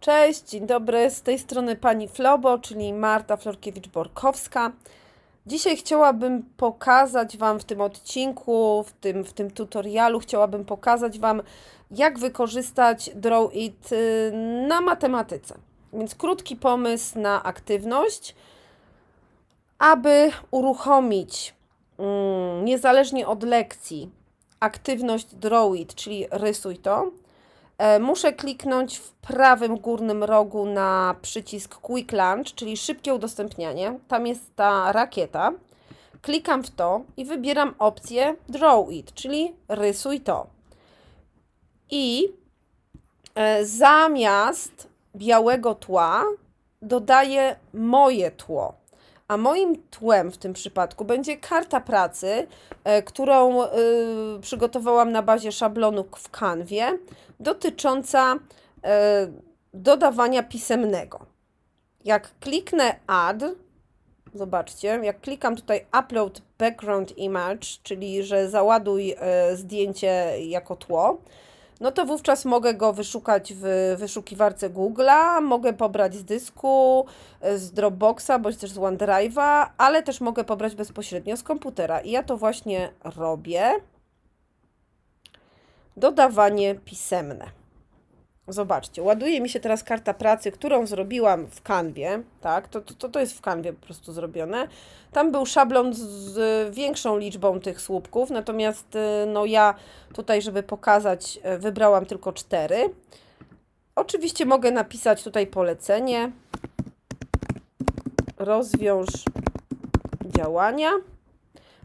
Cześć, dzień dobry. Z tej strony pani Flobo, czyli Marta Florkiewicz-Borkowska. Dzisiaj chciałabym pokazać Wam w tym odcinku, w tym, w tym tutorialu, chciałabym pokazać Wam, jak wykorzystać Draw It y, na matematyce. Więc krótki pomysł na aktywność, aby uruchomić mm, niezależnie od lekcji aktywność Draw It, czyli rysuj to E, muszę kliknąć w prawym górnym rogu na przycisk Quick Launch, czyli szybkie udostępnianie. Tam jest ta rakieta. Klikam w to i wybieram opcję Draw It, czyli rysuj to. I e, zamiast białego tła dodaję moje tło a moim tłem w tym przypadku będzie karta pracy, e, którą e, przygotowałam na bazie szablonu w kanwie, dotycząca e, dodawania pisemnego. Jak kliknę Add, zobaczcie, jak klikam tutaj Upload Background Image, czyli że załaduj zdjęcie jako tło, no to wówczas mogę go wyszukać w wyszukiwarce Google'a, mogę pobrać z dysku, e, z Dropboxa, bądź też z OneDrive'a, ale też mogę pobrać bezpośrednio z komputera. I ja to właśnie robię. Dodawanie pisemne. Zobaczcie, ładuje mi się teraz karta pracy, którą zrobiłam w kanwie, tak, to, to, to jest w kanwie po prostu zrobione. Tam był szablon z, z większą liczbą tych słupków, natomiast y, no ja tutaj, żeby pokazać, y, wybrałam tylko cztery. Oczywiście mogę napisać tutaj polecenie, rozwiąż działania.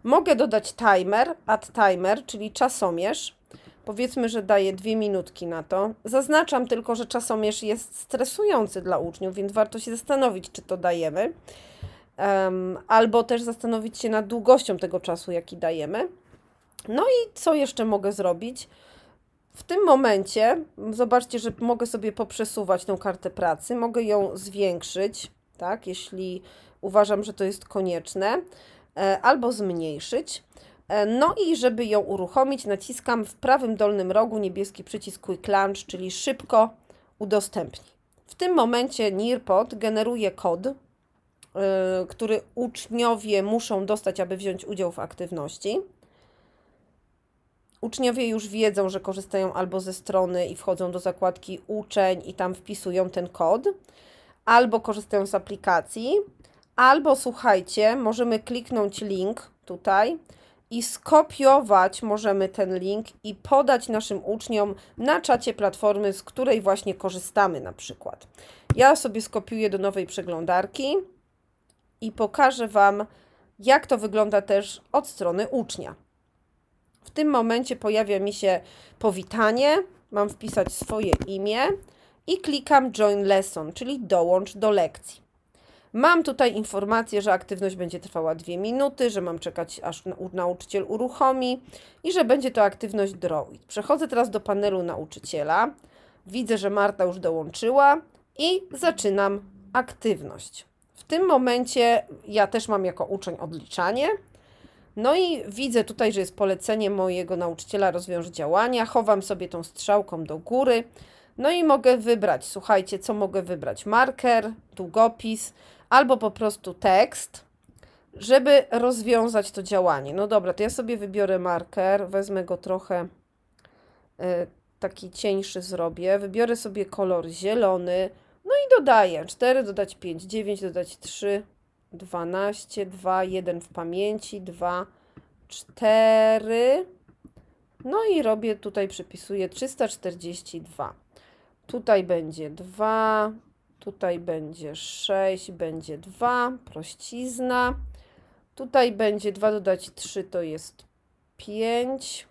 Mogę dodać timer, add timer, czyli czasomierz. Powiedzmy, że daję dwie minutki na to. Zaznaczam tylko, że czasomierz jest stresujący dla uczniów, więc warto się zastanowić, czy to dajemy. Um, albo też zastanowić się nad długością tego czasu, jaki dajemy. No i co jeszcze mogę zrobić? W tym momencie zobaczcie, że mogę sobie poprzesuwać tą kartę pracy, mogę ją zwiększyć, tak, jeśli uważam, że to jest konieczne, e, albo zmniejszyć. E, no i żeby ją uruchomić, naciskam w prawym dolnym rogu niebieski przycisk Quick Launch, czyli szybko udostępnij. W tym momencie Nearpod generuje kod, e, który uczniowie muszą dostać, aby wziąć udział w aktywności. Uczniowie już wiedzą, że korzystają albo ze strony i wchodzą do zakładki uczeń i tam wpisują ten kod, albo korzystają z aplikacji, albo słuchajcie, możemy kliknąć link tutaj i skopiować możemy ten link i podać naszym uczniom na czacie platformy, z której właśnie korzystamy na przykład. Ja sobie skopiuję do nowej przeglądarki i pokażę Wam, jak to wygląda też od strony ucznia. W tym momencie pojawia mi się powitanie, mam wpisać swoje imię i klikam Join Lesson, czyli dołącz do lekcji. Mam tutaj informację, że aktywność będzie trwała 2 minuty, że mam czekać aż nauczyciel uruchomi i że będzie to aktywność Droid. Przechodzę teraz do panelu nauczyciela. Widzę, że Marta już dołączyła i zaczynam aktywność. W tym momencie ja też mam jako uczeń odliczanie. No i widzę tutaj, że jest polecenie mojego nauczyciela rozwiąż działania. Chowam sobie tą strzałką do góry. No i mogę wybrać, słuchajcie, co mogę wybrać? Marker, długopis, albo po prostu tekst, żeby rozwiązać to działanie. No dobra, to ja sobie wybiorę marker, wezmę go trochę y, taki cieńszy zrobię, wybiorę sobie kolor zielony, no i dodaję 4, dodać 5, 9, dodać 3, 12, 2, 1 w pamięci, 2, 4, no i robię tutaj, przypisuję 342. Tutaj będzie 2, Tutaj będzie 6, będzie 2, prościzna. Tutaj będzie 2 dodać 3 to jest 5.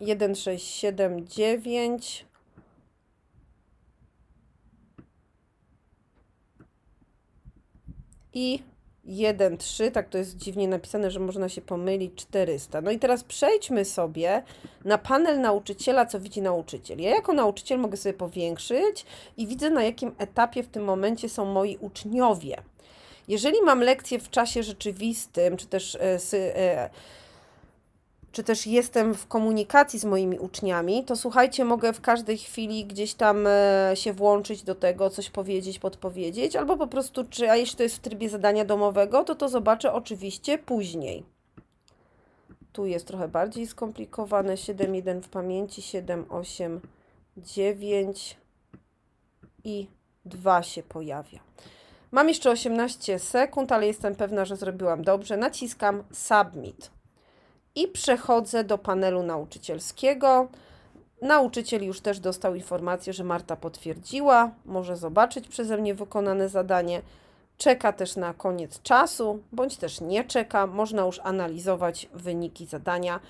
1, 6, 7, 9. I 1, 3, tak to jest dziwnie napisane, że można się pomylić, 400. No i teraz przejdźmy sobie na panel nauczyciela, co widzi nauczyciel. Ja jako nauczyciel mogę sobie powiększyć i widzę na jakim etapie w tym momencie są moi uczniowie. Jeżeli mam lekcję w czasie rzeczywistym, czy też... E, e, czy też jestem w komunikacji z moimi uczniami, to słuchajcie, mogę w każdej chwili gdzieś tam e, się włączyć do tego, coś powiedzieć, podpowiedzieć, albo po prostu, czy, a jeśli to jest w trybie zadania domowego, to to zobaczę oczywiście później. Tu jest trochę bardziej skomplikowane. 7.1 w pamięci, 8, 9 i 2 się pojawia. Mam jeszcze 18 sekund, ale jestem pewna, że zrobiłam dobrze. Naciskam Submit i przechodzę do panelu nauczycielskiego. Nauczyciel już też dostał informację, że Marta potwierdziła, może zobaczyć przeze mnie wykonane zadanie. Czeka też na koniec czasu, bądź też nie czeka, można już analizować wyniki zadania.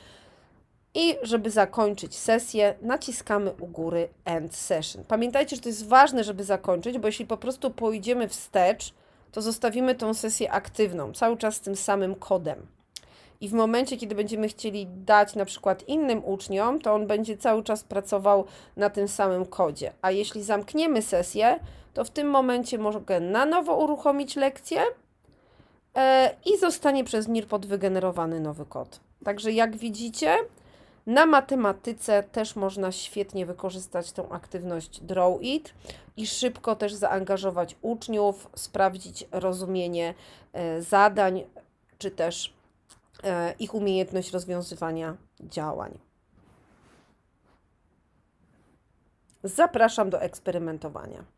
I żeby zakończyć sesję, naciskamy u góry End Session. Pamiętajcie, że to jest ważne, żeby zakończyć, bo jeśli po prostu pójdziemy wstecz, to zostawimy tą sesję aktywną, cały czas z tym samym kodem i w momencie, kiedy będziemy chcieli dać na przykład innym uczniom, to on będzie cały czas pracował na tym samym kodzie. A jeśli zamkniemy sesję, to w tym momencie mogę na nowo uruchomić lekcję e, i zostanie przez NIRPOD wygenerowany nowy kod. Także jak widzicie, na matematyce też można świetnie wykorzystać tą aktywność Draw It i szybko też zaangażować uczniów, sprawdzić rozumienie e, zadań czy też E, ich umiejętność rozwiązywania działań. Zapraszam do eksperymentowania.